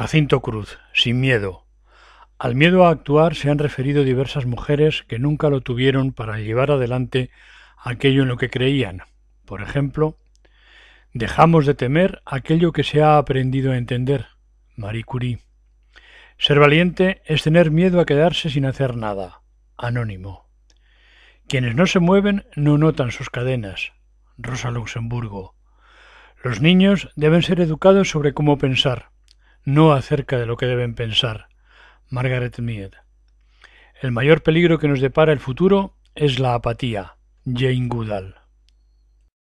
Jacinto Cruz, Sin miedo. Al miedo a actuar se han referido diversas mujeres que nunca lo tuvieron para llevar adelante aquello en lo que creían. Por ejemplo, dejamos de temer aquello que se ha aprendido a entender. Marie Curie. Ser valiente es tener miedo a quedarse sin hacer nada. Anónimo. Quienes no se mueven no notan sus cadenas. Rosa Luxemburgo. Los niños deben ser educados sobre cómo pensar, no acerca de lo que deben pensar. Margaret Mead. El mayor peligro que nos depara el futuro es la apatía. Jane Goodall.